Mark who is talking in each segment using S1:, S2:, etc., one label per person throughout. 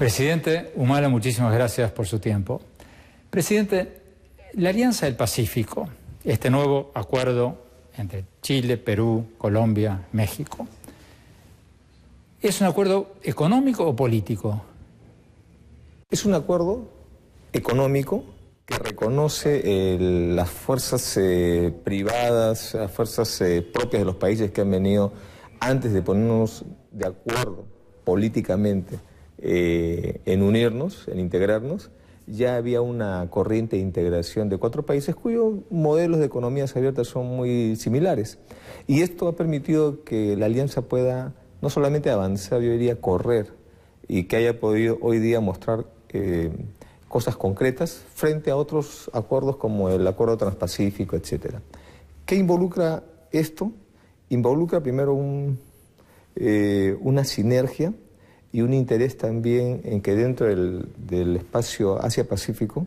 S1: Presidente Humala, muchísimas gracias por su tiempo. Presidente, la Alianza del Pacífico, este nuevo acuerdo entre Chile, Perú, Colombia, México, ¿es un acuerdo económico o político? Es un acuerdo económico que reconoce
S2: eh, las fuerzas eh, privadas, las fuerzas eh, propias de los países que han venido antes de ponernos de acuerdo políticamente eh, en unirnos, en integrarnos, ya había una corriente de integración de cuatro países cuyos modelos de economías abiertas son muy similares. Y esto ha permitido que la alianza pueda no solamente avanzar, yo diría correr, y que haya podido hoy día mostrar eh, cosas concretas frente a otros acuerdos como el Acuerdo Transpacífico, etc. ¿Qué involucra esto? Involucra primero eh, una sinergia y un interés también en que dentro del, espacio Asia-Pacífico,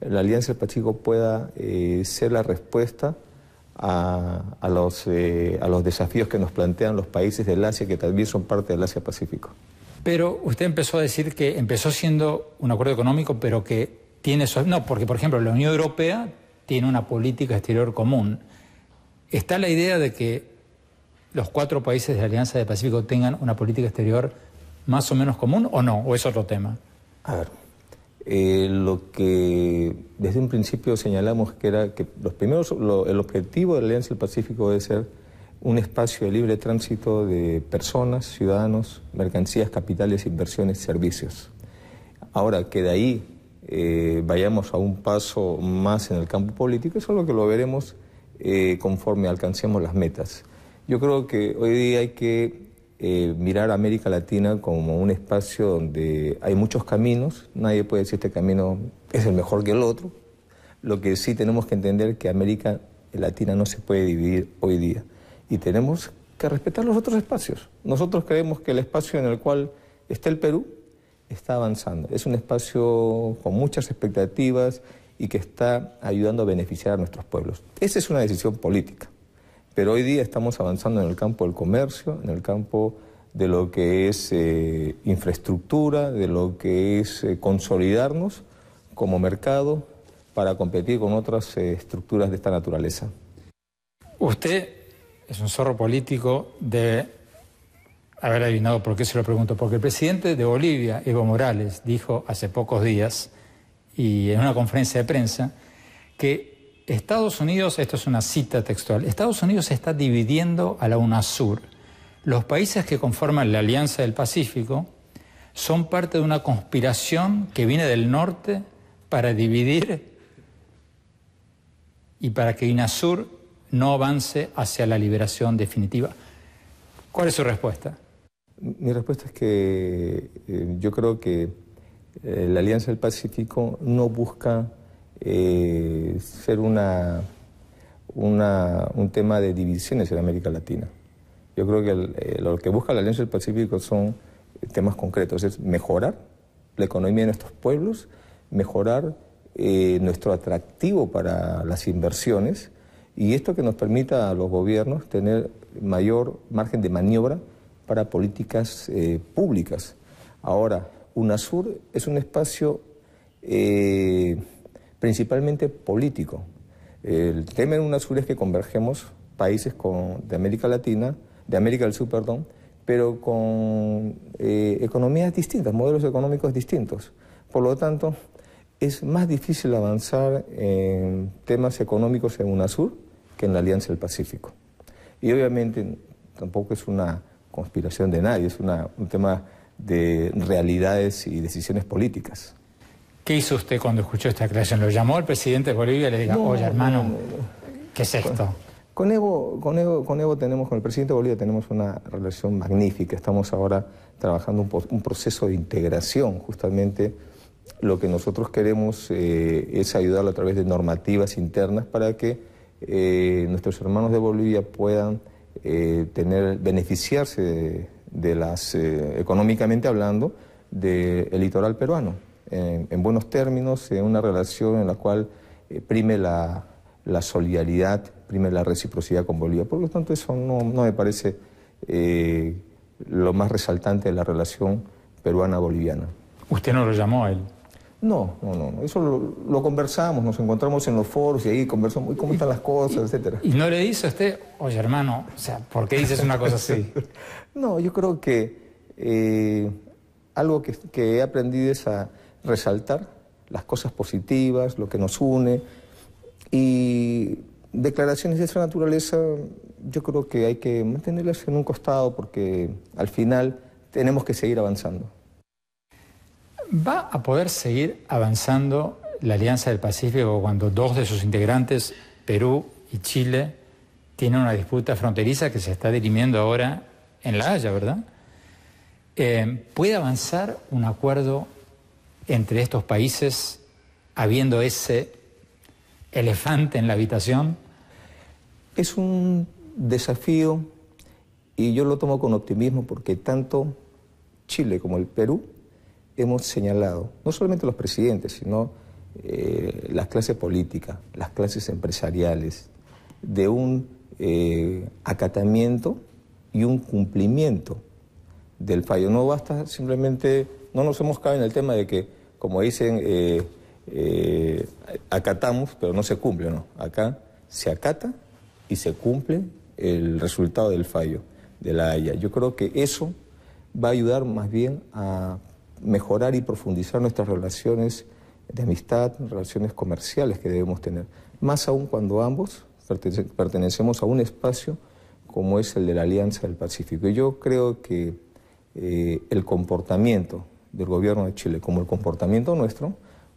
S2: la Alianza del Pacífico pueda eh, ser la respuesta a, los, eh, a los desafíos que nos plantean los países del Asia, que también son parte del Asia-Pacífico.
S1: Pero usted empezó a decir que empezó siendo un acuerdo económico, pero que tiene... Eso, no, porque por ejemplo la Unión Europea tiene una política exterior común. Está la idea de que los cuatro países de la Alianza del Pacífico tengan una política exterior más o menos común o no? ¿O es otro tema?
S2: A ver, eh, lo que desde un principio señalamos que era que los primeros, el objetivo de la Alianza del Pacífico debe ser un espacio de libre tránsito de personas, ciudadanos, mercancías, capitales, inversiones, servicios. Ahora, que de ahí eh, vayamos a un paso más en el campo político, eso es lo que lo veremos eh, conforme alcancemos las metas. Yo creo que hoy día hay que eh, mirar a América Latina como un espacio donde hay muchos caminos, nadie puede decir este camino es el mejor que el otro. Lo que sí tenemos que entender que América Latina no se puede dividir hoy día y tenemos que respetar los otros espacios. Nosotros creemos que el espacio en el cual está el Perú está avanzando. Es un espacio con muchas expectativas y que está ayudando a beneficiar a nuestros pueblos. Esa es una decisión política. Pero hoy día estamos avanzando en el campo del comercio, en el campo de lo que es eh, infraestructura, de lo que es eh, consolidarnos como mercado para competir con otras eh, estructuras de esta naturaleza.
S1: Usted es un zorro político de haber adivinado por qué se lo pregunto, porque el presidente de Bolivia, Evo Morales, dijo hace pocos días y en una conferencia de prensa que Estados Unidos, esto es una cita textual, Estados Unidos está dividiendo a la UNASUR. Los países que conforman la Alianza del Pacífico son parte de una conspiración que viene del norte para dividir y para que UNASUR no avance hacia la liberación definitiva. ¿Cuál es su respuesta?
S2: Mi respuesta es que eh, yo creo que eh, la Alianza del Pacífico no busca eh, ser una, un tema de divisiones en América Latina. Yo creo que eh, lo que busca la Alianza del Pacífico son eh, temas concretos, es mejorar la economía de nuestros pueblos, mejorar nuestro atractivo para las inversiones y esto que nos permita a los gobiernos tener mayor margen de maniobra para políticas públicas. Ahora, UNASUR es un espacio principalmente político. El tema en UNASUR es que convergemos países de América Latina, de América del Sur, perdón, pero con eh, economías distintas, modelos económicos distintos. Por lo tanto, es más difícil avanzar en temas económicos en UNASUR que en la Alianza del Pacífico. Y obviamente tampoco es una conspiración de nadie, es un tema de realidades
S1: y decisiones políticas. ¿Qué hizo usted cuando escuchó esta creación? ¿Lo llamó el presidente de Bolivia y le dijo, oye hermano, ¿qué es esto?
S2: Con, Evo, con, Evo, con Evo tenemos, con el presidente de Bolivia tenemos una relación magnífica. Estamos ahora trabajando un, proceso de integración. Justamente lo que nosotros queremos eh, es ayudarlo a través de normativas internas para que eh, nuestros hermanos de Bolivia puedan eh, tener, beneficiarse de, las, económicamente hablando, del litoral peruano en, buenos términos, en una relación en la cual eh, prime la, la, solidaridad, prime la reciprocidad con Bolivia. Por lo tanto, eso no, me parece eh, lo más resaltante de la relación peruana-boliviana. ¿Usted no lo llamó a él? No, no, no, eso lo, conversamos, nos encontramos en los foros y ahí conversamos, ¿cómo están las cosas, etcétera?
S1: ¿Y no le dice a usted, oye hermano, o sea, ¿por qué dices una cosa así?
S2: no, yo creo que eh, algo que, que, he aprendido es a, resaltar las cosas positivas, lo que nos une. Y declaraciones de esa naturaleza yo creo que hay que mantenerlas en un costado porque al final tenemos que seguir avanzando.
S1: ¿Va a poder seguir avanzando la Alianza del Pacífico cuando dos de sus integrantes, Perú y Chile, tienen una disputa fronteriza que se está dirimiendo ahora en La Haya, ¿verdad? Eh, ¿Puede avanzar un acuerdo entre estos países, habiendo ese elefante en la habitación? Es un desafío
S2: y yo lo tomo con optimismo porque tanto Chile como el Perú hemos señalado, no solamente los presidentes, sino eh, las clases políticas, las clases empresariales, de un eh, acatamiento y un cumplimiento del fallo. No basta simplemente no nos hemos caído en el tema de que, como dicen, eh, eh, acatamos, pero no se cumple, ¿no? Acá se acata y se cumple el resultado del fallo de la Haya. Yo creo que eso va a ayudar más bien a mejorar y profundizar nuestras relaciones de amistad, relaciones comerciales que debemos tener, más aún cuando ambos pertenecemos a un espacio como es el de la Alianza del Pacífico. yo creo que eh, el comportamiento del gobierno de Chile como el comportamiento nuestro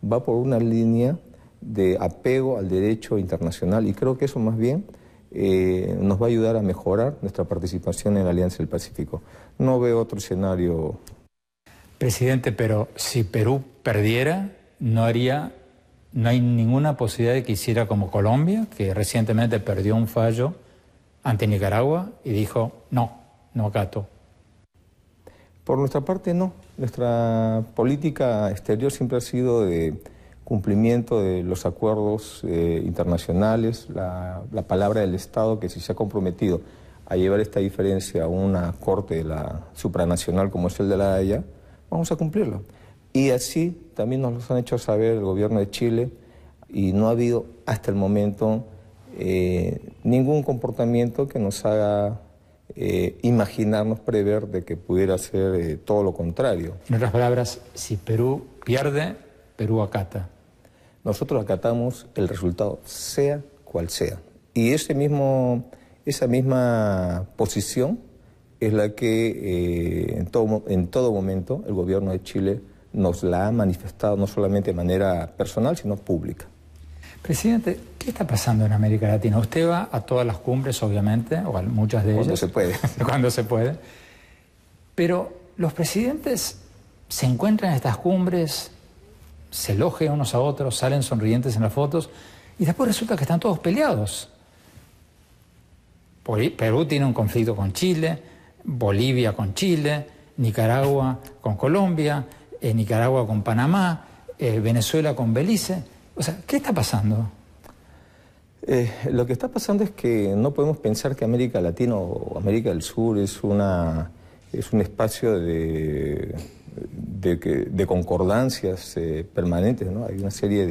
S2: va por una línea de apego al derecho internacional y creo que eso más bien eh, nos va a ayudar a mejorar nuestra participación en la Alianza del Pacífico. No veo otro escenario.
S1: Presidente, pero si Perú perdiera, no haría, no hay ninguna posibilidad de que hiciera como Colombia, que recientemente perdió un fallo ante Nicaragua y dijo, no, no gato,
S2: por nuestra parte, no. Nuestra política exterior siempre ha sido de cumplimiento de los acuerdos eh, internacionales, la, palabra del Estado que si se ha comprometido a llevar esta diferencia a una corte de la supranacional como es el de la Haya, vamos a cumplirlo. Y así también nos lo han hecho saber el gobierno de Chile y no ha habido hasta el momento eh, ningún comportamiento que nos haga eh, imaginarnos prever de que pudiera ser eh, todo lo contrario.
S1: En otras palabras, si Perú pierde, Perú acata. Nosotros acatamos
S2: el resultado, sea cual sea. Y ese mismo, esa misma posición es la que eh, en, todo, en todo momento el gobierno de Chile nos la ha manifestado no solamente de manera personal, sino pública.
S1: Presidente, ¿qué está pasando en América Latina? Usted va a todas las cumbres, obviamente, o a muchas de ellas. Cuando se puede. cuando se puede. Pero los presidentes se encuentran en estas cumbres, se elogen unos a otros, salen sonrientes en las fotos, y después resulta que están todos peleados. Perú tiene un conflicto con Chile, Bolivia con Chile, Nicaragua con Colombia, eh, Nicaragua con Panamá, eh, Venezuela con Belice. O sea, ¿qué está pasando?
S2: Eh, lo que está pasando es que no podemos pensar que América Latina o América del Sur es, una, es un espacio de, concordancias eh, permanentes. ¿no? Hay una serie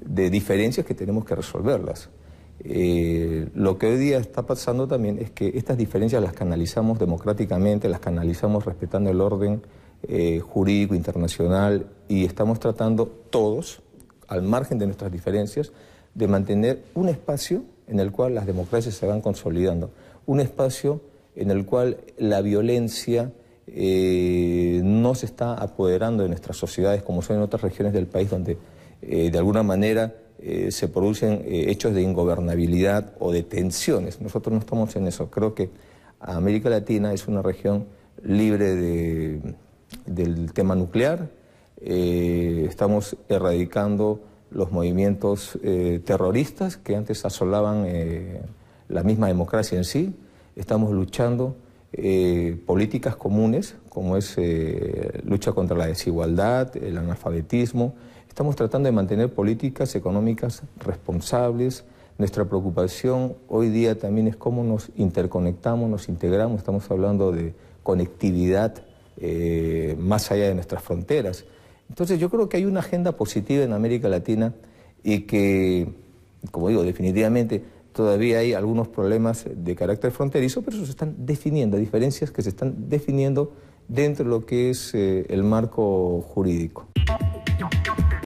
S2: de, diferencias que tenemos que resolverlas. Eh, lo que hoy día está pasando también es que estas diferencias las canalizamos democráticamente, las canalizamos respetando el orden jurídico internacional y estamos tratando todos, al margen de nuestras diferencias, de mantener un espacio en el cual las democracias se van consolidando, un espacio en el cual la violencia eh, no se está apoderando de nuestras sociedades como son en otras regiones del país donde eh, de alguna manera eh, se producen hechos de ingobernabilidad o de tensiones. Nosotros no estamos en eso. Creo que América Latina es una región libre del tema nuclear, eh, estamos erradicando los movimientos eh, terroristas que antes asolaban eh, la misma democracia en sí, estamos luchando políticas comunes como es lucha contra la desigualdad, el analfabetismo, estamos tratando de mantener políticas económicas responsables, nuestra preocupación hoy día también es cómo nos interconectamos, nos integramos. Estamos hablando de conectividad más allá de nuestras fronteras. Entonces yo creo que hay una agenda positiva en América Latina y que, como digo, definitivamente todavía hay algunos problemas de carácter fronterizo, pero eso se están definiendo, diferencias que se están definiendo dentro de lo que es eh, el marco jurídico.